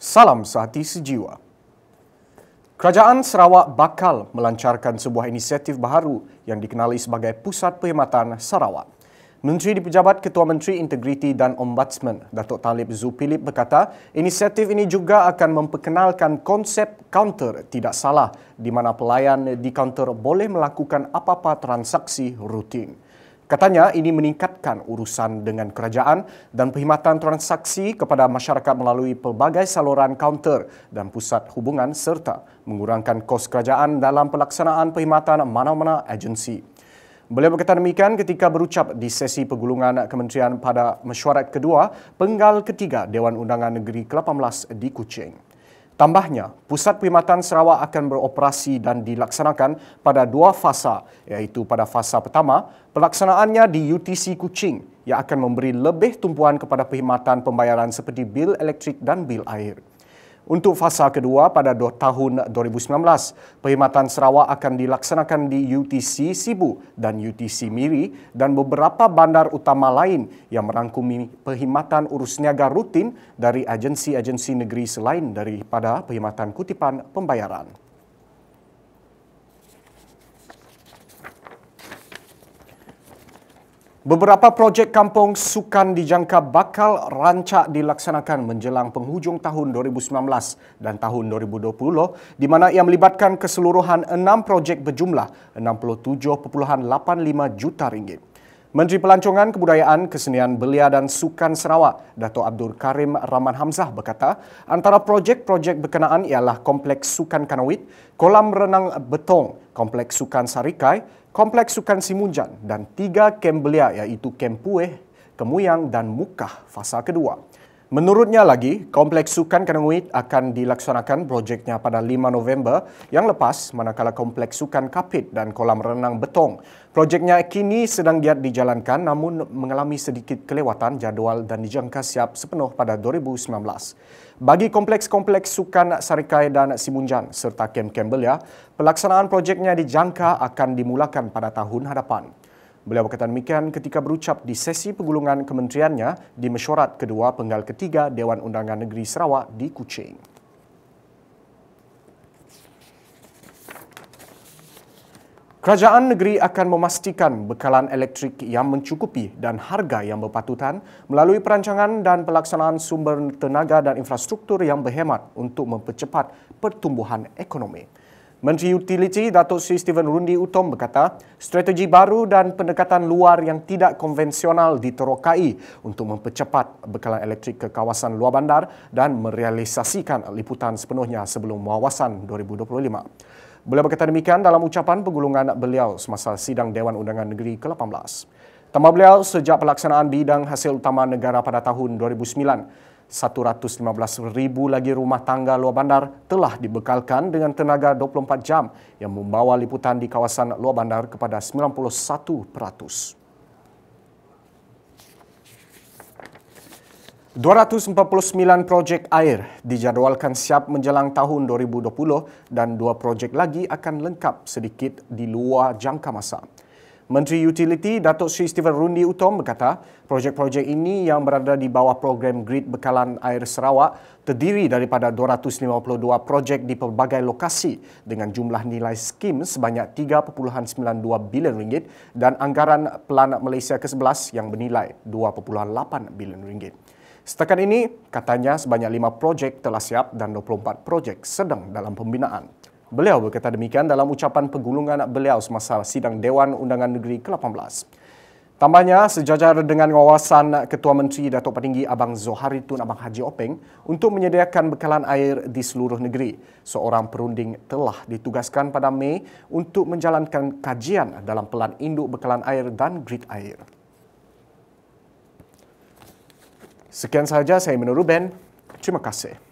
Salam Sehati Sejiwa Kerajaan Sarawak bakal melancarkan sebuah inisiatif baru yang dikenali sebagai Pusat Perkhidmatan Sarawak. Menteri di Pejabat Ketua Menteri Integriti dan Ombudsman, Datuk Talib Zupilip berkata, inisiatif ini juga akan memperkenalkan konsep kaunter tidak salah di mana pelayan di kaunter boleh melakukan apa-apa transaksi rutin. Katanya ini meningkatkan urusan dengan kerajaan dan perkhidmatan transaksi kepada masyarakat melalui pelbagai saluran kaunter dan pusat hubungan serta mengurangkan kos kerajaan dalam pelaksanaan perkhidmatan mana-mana agensi. Beliau berkata demikian ketika berucap di sesi pergulungan kementerian pada mesyuarat kedua penggal ketiga Dewan Undangan Negeri ke-18 di Kuching. Tambahnya, Pusat Perkhidmatan Sarawak akan beroperasi dan dilaksanakan pada dua fasa iaitu pada fasa pertama, pelaksanaannya di UTC Kuching yang akan memberi lebih tumpuan kepada perkhidmatan pembayaran seperti bil elektrik dan bil air. Untuk fasa kedua pada tahun 2019, perkhidmatan Sarawak akan dilaksanakan di UTC Sibu dan UTC Miri dan beberapa bandar utama lain yang merangkumi perkhidmatan urus niaga rutin dari agensi-agensi negeri selain daripada perkhidmatan kutipan pembayaran. Beberapa projek kampung sukan dijangka bakal rancak dilaksanakan menjelang penghujung tahun 2019 dan tahun 2020 di mana ia melibatkan keseluruhan enam projek berjumlah 67.85 juta ringgit. Menteri Pelancongan Kebudayaan, Kesenian Belia dan Sukan Sarawak, Dato' Abdul Karim Rahman Hamzah berkata, antara projek-projek berkenaan ialah Kompleks Sukan Kanawit, Kolam Renang Betong, Kompleks Sukan Sarikai, Kompleks Sukan Simunjan dan tiga kem belia iaitu kem Pueh, Kemuyang dan Mukah fasa kedua. Menurutnya lagi, Kompleks Sukan Kenenguit akan dilaksanakan projeknya pada 5 November yang lepas manakala Kompleks Sukan Kapit dan Kolam Renang Betong. Projeknya kini sedang giat dijalankan namun mengalami sedikit kelewatan jadual dan dijangka siap sepenuh pada 2019. Bagi Kompleks-Kompleks Sukan Sarikai dan Simunjan serta Kem ya, pelaksanaan projeknya dijangka akan dimulakan pada tahun hadapan. Beliau berkata demikian ketika berucap di sesi pegulungan kementeriannya di mesyuarat kedua penggal ketiga Dewan Undangan Negeri Sarawak di Kuching. Kerajaan negeri akan memastikan bekalan elektrik yang mencukupi dan harga yang berpatutan melalui perancangan dan pelaksanaan sumber tenaga dan infrastruktur yang berhemat untuk mempercepat pertumbuhan ekonomi. Menteri Utiliti Datuk Seri Steven Rundi Utom berkata, strategi baru dan pendekatan luar yang tidak konvensional diterokai untuk mempercepat bekalan elektrik ke kawasan luar bandar dan merealisasikan liputan sepenuhnya sebelum wawasan 2025. Beliau berkata demikian dalam ucapan penggulungan beliau semasa sidang Dewan Undangan Negeri ke-18. Tambah beliau, sejak pelaksanaan bidang hasil utama negara pada tahun 2009, 115,000 lagi rumah tangga luar bandar telah dibekalkan dengan tenaga 24 jam yang membawa liputan di kawasan luar bandar kepada 91%. ...249 projek air dijadualkan siap menjelang tahun 2020 dan dua projek lagi akan lengkap sedikit di luar jangka masa. Menteri Utility Datuk Seri Steven Rundi Utom berkata, projek-projek ini yang berada di bawah program grid bekalan air Sarawak terdiri daripada 252 projek di pelbagai lokasi dengan jumlah nilai skim sebanyak 3.92 bilion ringgit dan anggaran Pelan Malaysia ke-11 yang bernilai 2.8 bilion ringgit. Setakat ini, katanya sebanyak 5 projek telah siap dan 24 projek sedang dalam pembinaan. Beliau berkata demikian dalam ucapan pegulungan beliau semasa sidang Dewan Undangan Negeri ke-18. Tambahnya, sejajar dengan wawasan Ketua Menteri Datuk Patinggi Abang Zohari Tun Abang Haji Openg untuk menyediakan bekalan air di seluruh negeri, seorang perunding telah ditugaskan pada Mei untuk menjalankan kajian dalam pelan induk bekalan air dan grid air. Sekian sahaja saya menurut Ben. Terima kasih.